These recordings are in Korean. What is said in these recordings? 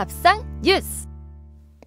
밥상 뉴스.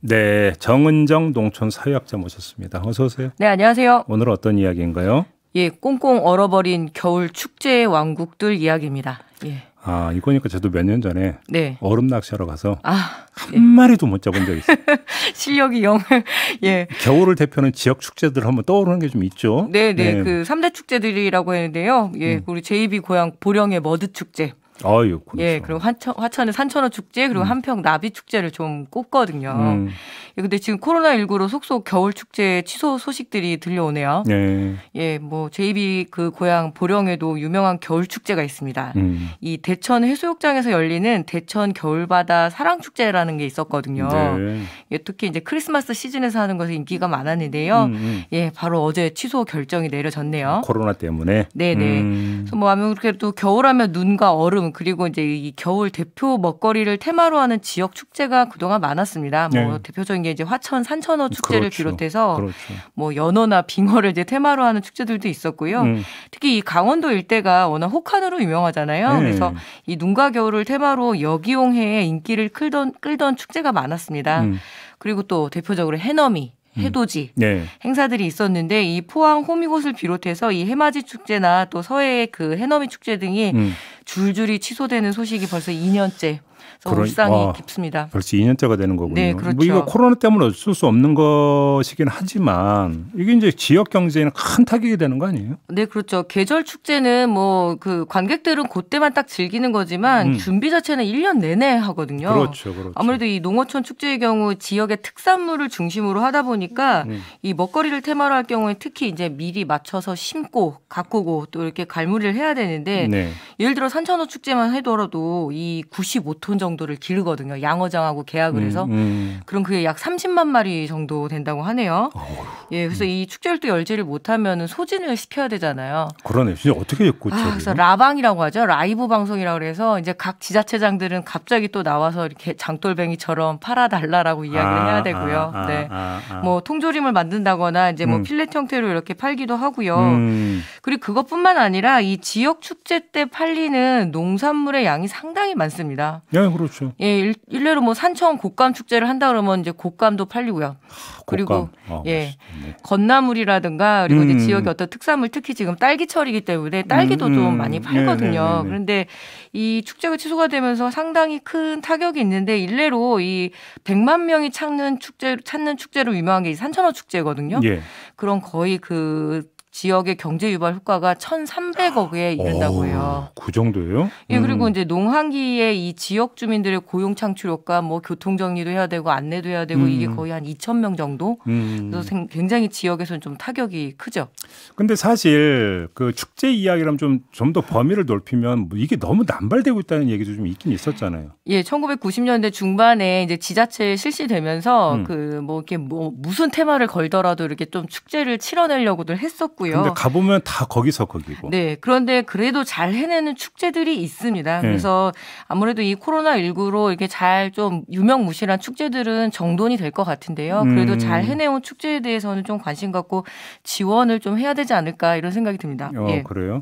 네, 정은정 농촌 사회학자 모셨습니다. 어서 오세요. 네, 안녕하세요. 오늘 어떤 이야기인가요? 예, 꽁꽁 얼어버린 겨울 축제의 왕국들 이야기입니다. 예. 아, 이거니까 저도 몇 년 전에 네. 얼음 낚시하러 가서 아, 예. 한 예. 마리도 못 잡은 적이 있어요. 실력이 영을 예. 겨울을 대표하는 지역 축제들 한번 떠오르는 게 좀 있죠. 네, 네. 네. 그 3대 축제들이라고 했는데요. 예, 음. 우리 JB 고향 보령의 머드 축제. 아유, 고맙습 그렇죠. 예, 그리고 화천, 화천의 산천어 축제 그리고 음. 한평 나비 축제를 좀 꼽거든요. 음. 예, 근데 지금 코로나 19로 속속 겨울 축제 취소 소식들이 들려오네요. 네. 예, 뭐 JB 그 고향 보령에도 유명한 겨울 축제가 있습니다. 음. 이 대천 해수욕장에서 열리는 대천 겨울바다 사랑 축제라는 게 있었거든요. 네. 예, 특히 이제 크리스마스 시즌에서 하는 것에 인기가 많았는데요. 음, 음. 예, 바로 어제 취소 결정이 내려졌네요. 아, 코로나 때문에. 네, 네. 그래서 뭐 아무래도 겨울하면 눈과 얼음 여름 그리고 이제 이 겨울 대표 먹거리를 테마로 하는 지역 축제가 그동안 많았습니다. 뭐 네. 대표적인 게 이제 화천 산천어 축제를 그렇죠. 비롯해서 그렇죠. 뭐 연어나 빙어를 이제 테마로 하는 축제들도 있었고요. 음. 특히 이 강원도 일대가 워낙 혹한으로 유명하잖아요. 네. 그래서 이 눈과 겨울을 테마로 여기용해의 인기를 끌던 끌던 축제가 많았습니다. 음. 그리고 또 대표적으로 해넘이 음. 해돋이 음. 네. 행사들이 있었는데 이 포항 호미곶을 비롯해서 이 해맞이 축제나 또 서해의 그 해넘이 축제 등이 음. 줄줄이 취소되는 소식이 벌써 2년째 그래서 그 상이 어, 깊습니다. 벌써 2년째가 되는 거군요. 네, 뭐 그렇죠. 뭐 이거 코로나 때문에 어쩔 수 없는 것이긴 하지만 이게 이제 지역 경제에는 큰 타격이 되는 거 아니에요? 네, 그렇죠. 계절 축제는 뭐 그 관객들은 그때만 딱 즐기는 거지만 음. 준비 자체는 1년 내내 하거든요. 그렇죠, 그렇죠. 아무래도 이 농어촌 축제의 경우 지역의 특산물을 중심으로 하다 보니까 음. 이 먹거리를 테마로 할 경우에 특히 이제 미리 맞춰서 심고 가꾸고 또 이렇게 갈무리를 해야 되는데 네. 예를 들어 산천어 축제만 해더라도 이 95톤 톤 정도를 기르거든요. 양어장하고 계약을 음, 해서 음. 그럼 그게 약 30만 마리 정도 된다고 하네요. 어휴. 예, 그래서 이 축제를 또 열지를 못하면 소진을 시켜야 되잖아요. 그러네. 진짜 어떻게 했고 아, 그래서 라방이라고 하죠. 라이브 방송이라고 그래서 이제 각 지자체장들은 갑자기 또 나와서 이렇게 장돌뱅이처럼 팔아달라라고 이야기를 아, 해야 되고요. 아, 아 네. 아, 아. 뭐 통조림을 만든다거나 이제 뭐 음. 필렛 형태로 이렇게 팔기도 하고요. 음. 그리고 그것뿐만 아니라 이 지역 축제 때 팔리는 농산물의 양이 상당히 많습니다. 예, 네, 그렇죠. 예, 일, 일례로 뭐 산청 곶감 축제를 한다 그러면 이제 곶감도 팔리고요. 아, 그리고 아, 예, 건나물이라든가 그리고 음. 이제 지역의 어떤 특산물 특히 지금 딸기철이기 때문에 딸기도 음. 좀 음. 많이 팔거든요. 네, 네, 네 그런데 이 축제가 취소가 되면서 상당히 큰 타격이 있는데 일례로 이 100만 명이 찾는 축제 찾는 축제로 유명한 게이 산천어 축제거든요. 예. 그런 거의 그 지역의 경제 유발 효과가 1,300억에 아, 이른다고 해요. 오, 그 정도예요? 음. 예, 그리고 음. 이제 농한기에 이 지역 주민들의 고용 창출효과 뭐 교통 정리도 해야 되고 안내도 해야 되고 음. 이게 거의 한 2천 명 정도. 음. 그래서 굉장히 지역에서는 좀 타격이 크죠. 근데 사실 그 축제 이야기라면 좀 좀 더 범위를 넓히면 뭐 이게 너무 남발되고 있다는 얘기도 좀 있긴 있었잖아요. 예, 1990년대 중반에 이제 지자체에 실시되면서 음. 그뭐 이렇게 뭐 무슨 테마를 걸더라도 이렇게 좀 축제를 치러내려고들 했었고 했고요. 근데 가보면 다 거기서 거기고. 네. 그런데 그래도 잘 해내는 축제들이 있습니다. 네. 그래서 아무래도 이 코로나19로 이렇게 잘 좀 유명무실한 축제들은 정돈이 될 것 같은데요. 그래도 음. 잘 해내온 축제에 대해서는 좀 관심 갖고 지원을 좀 해야 되지 않을까 이런 생각이 듭니다. 어, 예. 그래요?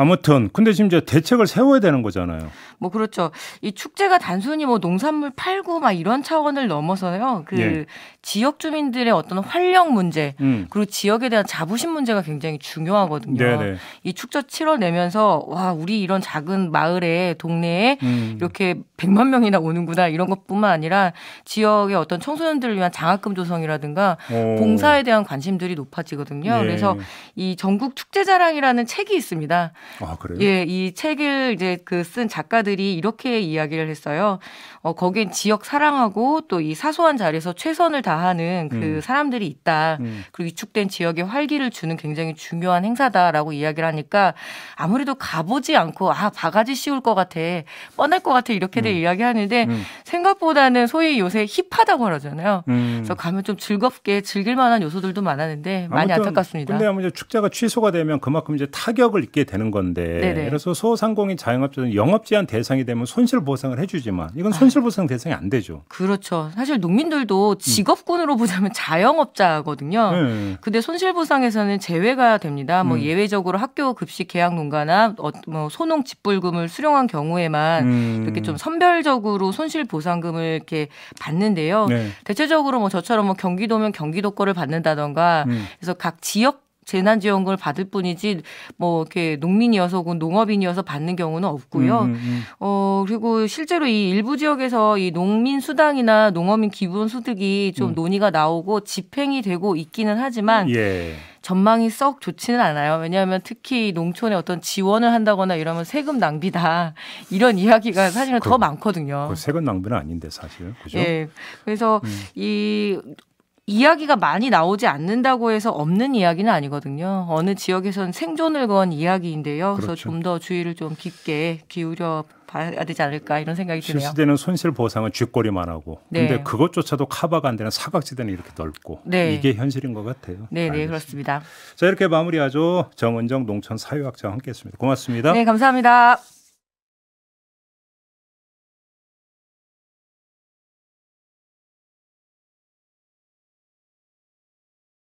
아무튼 근데 지금 이제 대책을 세워야 되는 거잖아요. 뭐 그렇죠. 이 축제가 단순히 뭐 농산물 팔고 막 이런 차원을 넘어서요. 그 예. 지역 주민들의 어떤 활력 문제 음. 그리고 지역에 대한 자부심 문제가 굉장히 중요하거든요. 네네. 이 축제 치러내면서 와 우리 이런 작은 마을에 동네에 음. 이렇게 100만 명이나 오는구나 이런 것뿐만 아니라 지역의 어떤 청소년들을 위한 장학금 조성이라든가 오. 봉사에 대한 관심들이 높아지거든요. 예. 그래서 이 전국 축제자랑이라는 책이 있습니다. 아, 그래요? 예, 이 책을 이제 그 쓴 작가들이 이렇게 이야기를 했어요. 어, 거긴 지역 사랑하고 또 이 사소한 자리에서 최선을 다하는 그 음. 사람들이 있다. 음. 그리고 위축된 지역에 활기를 주는 굉장히 중요한 행사다라고 이야기를 하니까 아무래도 가보지 않고 아, 바가지 씌울 것 같아. 뻔할 것 같아. 이렇게들 음. 이야기하는데 음. 생각보다는 소위 요새 힙하다고 그러잖아요. 음. 그래서 가면 좀 즐겁게 즐길 만한 요소들도 많았는데 많이 안타깝습니다. 근데 아무 이제 축제가 취소가 되면 그만큼 이제 타격을 입게 되는 거 건데 네네. 그래서 소상공인 자영업자는 영업 제한 대상이 되면 손실 보상을 해주지만 이건 손실 아. 보상 대상이 안 되죠. 그렇죠. 사실 농민들도 음. 직업군으로 보자면 자영업자거든요. 네. 근데 손실 보상에서는 제외가 됩니다. 뭐 음. 예외적으로 학교 급식 계약 농가나 어, 뭐 소농 직불금을 수령한 경우에만 음. 이렇게 좀 선별적으로 손실 보상금을 이렇게 받는데요. 네. 대체적으로 뭐 저처럼 뭐 경기도면 경기도 거를 받는다던가 음. 그래서 각 지역 재난지원금을 받을 뿐이지 뭐 이렇게 농민이어서 혹은 농업인이어서 받는 경우는 없고요. 음, 음. 음. 어 그리고 실제로 이 일부 지역에서 이 농민 수당이나 농업인 기본 소득이 좀 음. 논의가 나오고 집행이 되고 있기는 하지만 예. 전망이 썩 좋지는 않아요. 왜냐하면 특히 농촌에 어떤 지원을 한다거나 이러면 세금 낭비다 이런 이야기가 사실은 그, 더 많거든요. 그 세금 낭비는 아닌데 사실. 그죠? 예. 그래서 음. 이 이야기가 많이 나오지 않는다고 해서 없는 이야기는 아니거든요. 어느 지역에선 생존을 건 이야기인데요. 그래서 그렇죠. 좀더 주의를 좀 깊게 기울여 봐야 되지 않을까 이런 생각이 드네요. 실시되는 손실 보상은 쥐꼬리만 하고 네. 근데 그것조차도 커버가 안 되는 사각지대는 이렇게 넓고 네. 이게 현실인 것 같아요. 네, 네, 그렇습니다. 자, 이렇게 마무리하죠. 정은정 농촌 사회학자와 함께했습니다. 고맙습니다. 네, 감사합니다.